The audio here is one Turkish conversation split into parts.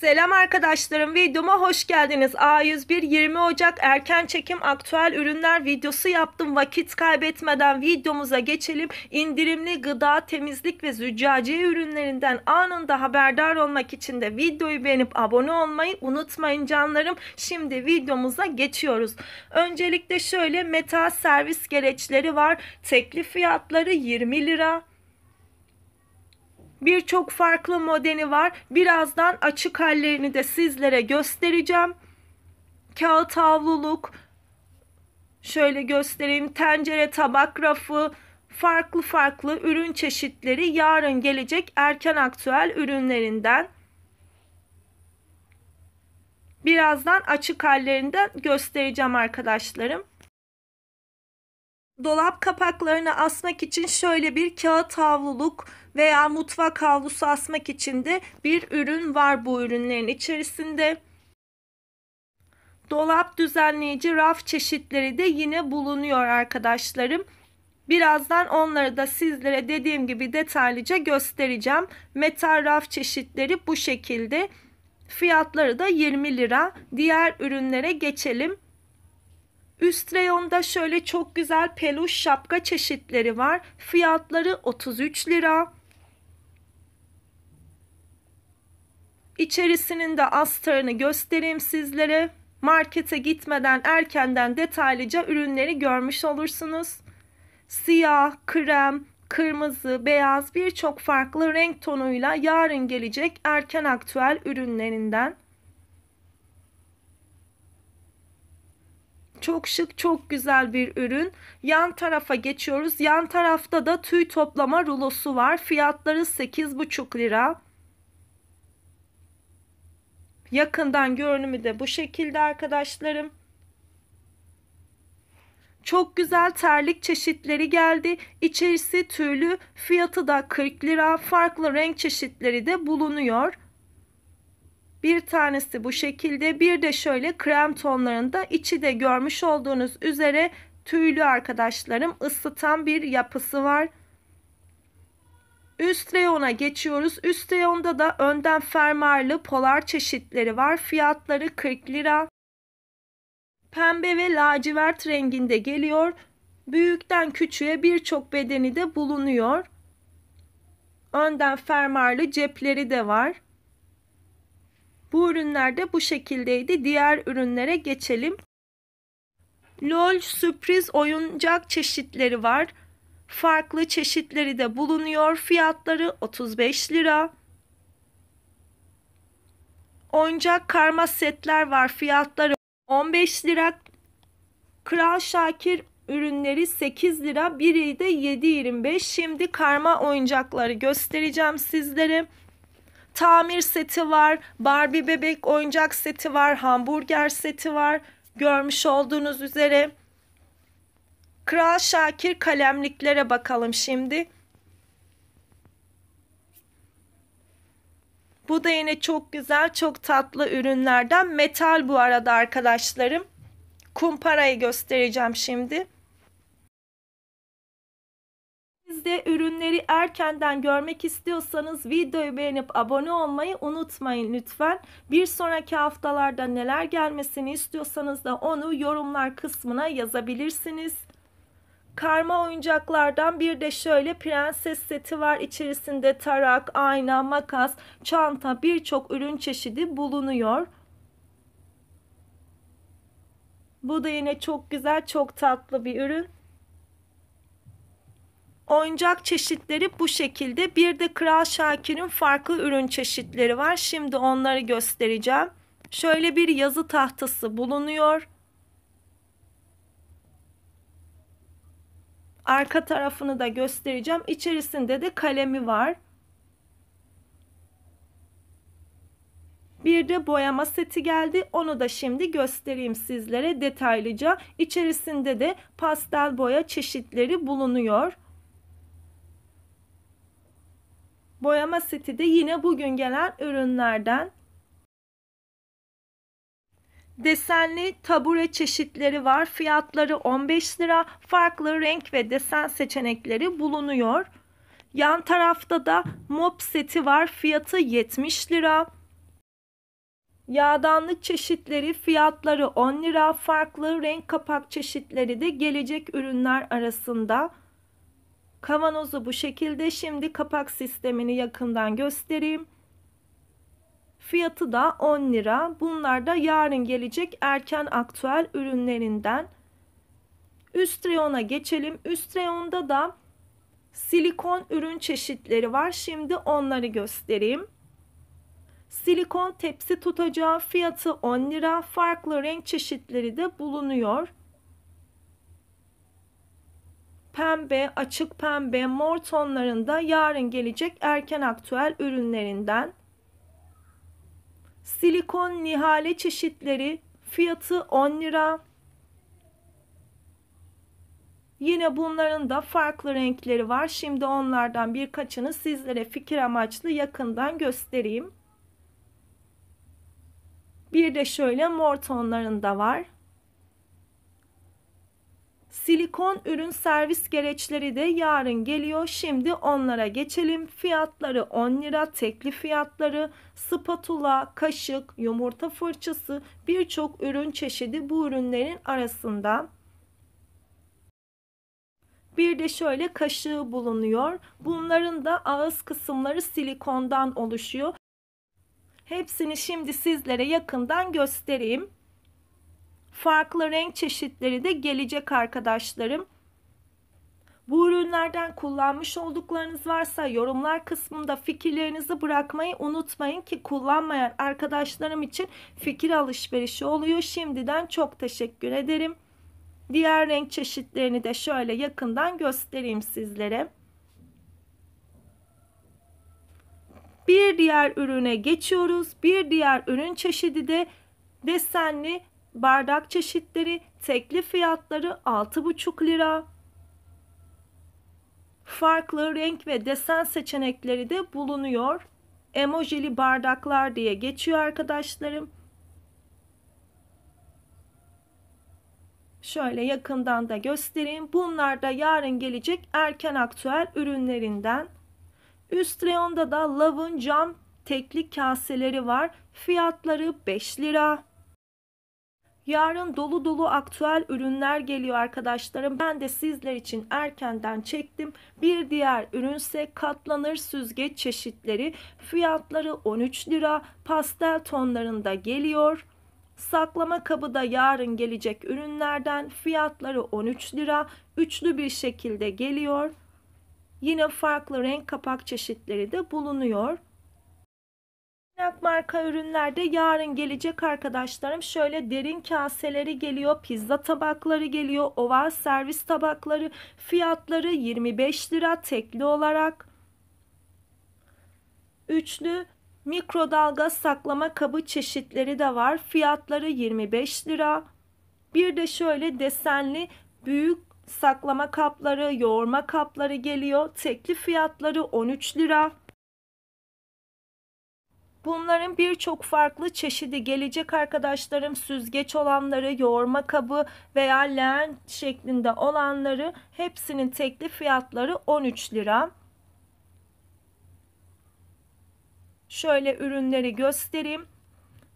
Selam arkadaşlarım videoma hoş geldiniz. A101 20 Ocak erken çekim aktüel ürünler videosu yaptım. Vakit kaybetmeden videomuza geçelim. İndirimli gıda, temizlik ve züccaciye ürünlerinden anında haberdar olmak için de videoyu beğenip abone olmayı unutmayın canlarım. Şimdi videomuza geçiyoruz. Öncelikle şöyle metal servis gereçleri var. Teklif fiyatları 20 lira. Birçok farklı modeli var. Birazdan açık hallerini de sizlere göstereceğim. Kağıt havluluk, şöyle göstereyim tencere tabak rafı, farklı farklı ürün çeşitleri yarın gelecek erken aktüel ürünlerinden. Birazdan açık hallerinden göstereceğim arkadaşlarım. Dolap kapaklarını asmak için şöyle bir kağıt havluluk veya mutfak havlusu asmak için de bir ürün var bu ürünlerin içerisinde. Dolap düzenleyici raf çeşitleri de yine bulunuyor arkadaşlarım. Birazdan onları da sizlere dediğim gibi detaylıca göstereceğim. Metal raf çeşitleri bu şekilde. Fiyatları da 20 lira. Diğer ürünlere geçelim. Üst reyonda şöyle çok güzel peluş şapka çeşitleri var. Fiyatları 33 lira. İçerisinin de astarını göstereyim sizlere. Markete gitmeden erkenden detaylıca ürünleri görmüş olursunuz. Siyah, krem, kırmızı, beyaz birçok farklı renk tonuyla yarın gelecek erken aktüel ürünlerinden Çok şık, çok güzel bir ürün. Yan tarafa geçiyoruz. Yan tarafta da tüy toplama rulosu var. Fiyatları 8,5 lira. Yakından görünümü de bu şekilde arkadaşlarım. Çok güzel terlik çeşitleri geldi. İçerisi tüylü, fiyatı da 40 lira. Farklı renk çeşitleri de bulunuyor. Bir tanesi bu şekilde bir de şöyle krem tonlarında içi de görmüş olduğunuz üzere tüylü arkadaşlarım ısıtan bir yapısı var. Üst reyona geçiyoruz. Üst reyonda da önden fermuarlı polar çeşitleri var. Fiyatları 40 lira. Pembe ve lacivert renginde geliyor. Büyükten küçüğe birçok bedeni de bulunuyor. Önden fermuarlı cepleri de var. Bu ürünler de bu şekildeydi. Diğer ürünlere geçelim. LOL sürpriz oyuncak çeşitleri var. Farklı çeşitleri de bulunuyor. Fiyatları 35 lira. Oyuncak karma setler var. Fiyatları 15 lira. Kral Şakir ürünleri 8 lira, biri de 7.25. Şimdi karma oyuncakları göstereceğim sizlere tamir seti var, Barbie bebek oyuncak seti var, hamburger seti var. Görmüş olduğunuz üzere. Kral Şakir kalemliklere bakalım şimdi. Bu da yine çok güzel, çok tatlı ürünlerden. Metal bu arada arkadaşlarım. Kumparayı göstereceğim şimdi. Evlerinizde ürünleri erkenden görmek istiyorsanız videoyu beğenip abone olmayı unutmayın lütfen. Bir sonraki haftalarda neler gelmesini istiyorsanız da onu yorumlar kısmına yazabilirsiniz. Karma oyuncaklardan bir de şöyle prenses seti var. İçerisinde tarak, ayna, makas, çanta birçok ürün çeşidi bulunuyor. Bu da yine çok güzel, çok tatlı bir ürün. Oyuncak çeşitleri bu şekilde. Bir de Kral Şakir'in farklı ürün çeşitleri var. Şimdi onları göstereceğim. Şöyle bir yazı tahtası bulunuyor. Arka tarafını da göstereceğim. İçerisinde de kalemi var. Bir de boyama seti geldi. Onu da şimdi göstereyim sizlere detaylıca. İçerisinde de pastel boya çeşitleri bulunuyor. Boyama seti de yine bugün gelen ürünlerden. Desenli tabure çeşitleri var. Fiyatları 15 lira. Farklı renk ve desen seçenekleri bulunuyor. Yan tarafta da mop seti var. Fiyatı 70 lira. Yağdanlık çeşitleri fiyatları 10 lira. Farklı renk kapak çeşitleri de gelecek ürünler arasında. Kavanozu bu şekilde. Şimdi kapak sistemini yakından göstereyim. Fiyatı da 10 lira. Bunlar da yarın gelecek erken aktüel ürünlerinden. Üst reyona geçelim. Üst reyonda da silikon ürün çeşitleri var. Şimdi onları göstereyim. Silikon tepsi tutacağı fiyatı 10 lira. Farklı renk çeşitleri de bulunuyor pembe, açık pembe, mor tonlarında yarın gelecek erken aktüel ürünlerinden. Silikon nihale çeşitleri fiyatı 10 lira. Yine bunların da farklı renkleri var. Şimdi onlardan birkaçını sizlere fikir amaçlı yakından göstereyim. Bir de şöyle mor tonlarında var. Silikon ürün servis gereçleri de yarın geliyor. Şimdi onlara geçelim. Fiyatları 10 lira, tekli fiyatları, spatula, kaşık, yumurta fırçası birçok ürün çeşidi bu ürünlerin arasında. Bir de şöyle kaşığı bulunuyor. Bunların da ağız kısımları silikondan oluşuyor. Hepsini şimdi sizlere yakından göstereyim. Farklı renk çeşitleri de gelecek arkadaşlarım. Bu ürünlerden kullanmış olduklarınız varsa yorumlar kısmında fikirlerinizi bırakmayı unutmayın ki kullanmayan arkadaşlarım için fikir alışverişi oluyor. Şimdiden çok teşekkür ederim. Diğer renk çeşitlerini de şöyle yakından göstereyim sizlere. Bir diğer ürüne geçiyoruz. Bir diğer ürün çeşidi de desenli bardak çeşitleri tekli fiyatları 6,5 lira. Farklı renk ve desen seçenekleri de bulunuyor. Emojili bardaklar diye geçiyor arkadaşlarım. Şöyle yakından da göstereyim. Bunlar da yarın gelecek erken aktüel ürünlerinden. Üst reyonda da Love'ın cam tekli kaseleri var. Fiyatları 5 lira. Yarın dolu dolu aktüel ürünler geliyor arkadaşlarım. Ben de sizler için erkenden çektim. Bir diğer ürünse katlanır süzgeç çeşitleri. Fiyatları 13 lira. Pastel tonlarında geliyor. Saklama kabı da yarın gelecek ürünlerden fiyatları 13 lira. Üçlü bir şekilde geliyor. Yine farklı renk kapak çeşitleri de bulunuyor. Kaynak marka ürünlerde yarın gelecek arkadaşlarım şöyle derin kaseleri geliyor, pizza tabakları geliyor, oval servis tabakları, fiyatları 25 lira tekli olarak. Üçlü mikrodalga saklama kabı çeşitleri de var. Fiyatları 25 lira. Bir de şöyle desenli büyük saklama kapları, yoğurma kapları geliyor. Tekli fiyatları 13 lira. Bunların birçok farklı çeşidi gelecek arkadaşlarım süzgeç olanları, yoğurma kabı veya leğen şeklinde olanları hepsinin tekli fiyatları 13 lira. Şöyle ürünleri göstereyim.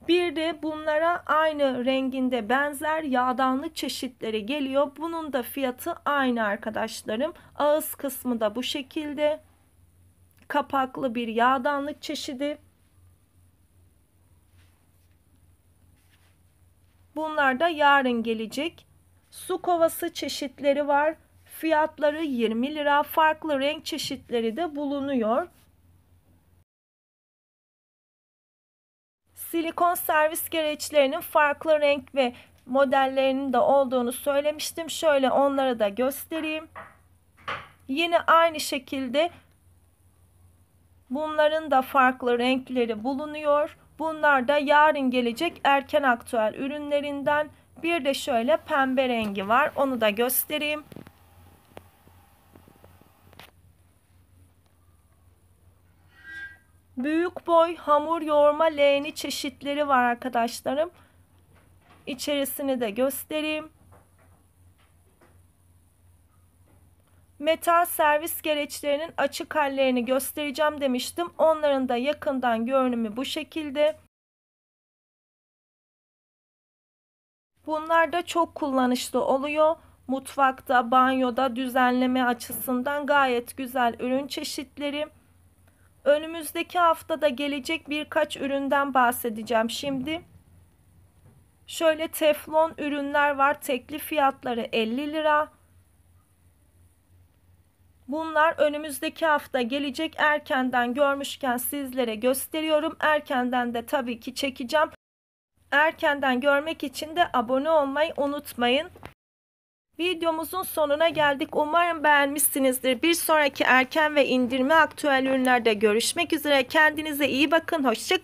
Bir de bunlara aynı renginde benzer yağdanlık çeşitleri geliyor. Bunun da fiyatı aynı arkadaşlarım. Ağız kısmı da bu şekilde. Kapaklı bir yağdanlık çeşidi. Bunlar da yarın gelecek. Su kovası çeşitleri var. Fiyatları 20 lira. Farklı renk çeşitleri de bulunuyor. Silikon servis gereçlerinin farklı renk ve modellerinin de olduğunu söylemiştim. Şöyle onlara da göstereyim. Yine aynı şekilde bunların da farklı renkleri bulunuyor. Bunlar da yarın gelecek erken aktüel ürünlerinden. Bir de şöyle pembe rengi var. Onu da göstereyim. Büyük boy hamur yoğurma leğeni çeşitleri var arkadaşlarım. İçerisini de göstereyim. metal servis gereçlerinin açık hallerini göstereceğim demiştim. Onların da yakından görünümü bu şekilde. Bunlar da çok kullanışlı oluyor. Mutfakta, banyoda düzenleme açısından gayet güzel ürün çeşitleri. Önümüzdeki haftada gelecek birkaç üründen bahsedeceğim şimdi. Şöyle teflon ürünler var. Tekli fiyatları 50 lira. Bunlar önümüzdeki hafta gelecek erkenden görmüşken sizlere gösteriyorum. Erkenden de tabii ki çekeceğim. Erkenden görmek için de abone olmayı unutmayın. Videomuzun sonuna geldik. Umarım beğenmişsinizdir. Bir sonraki erken ve indirme aktüel ürünlerde görüşmek üzere. Kendinize iyi bakın. Hoşçakalın.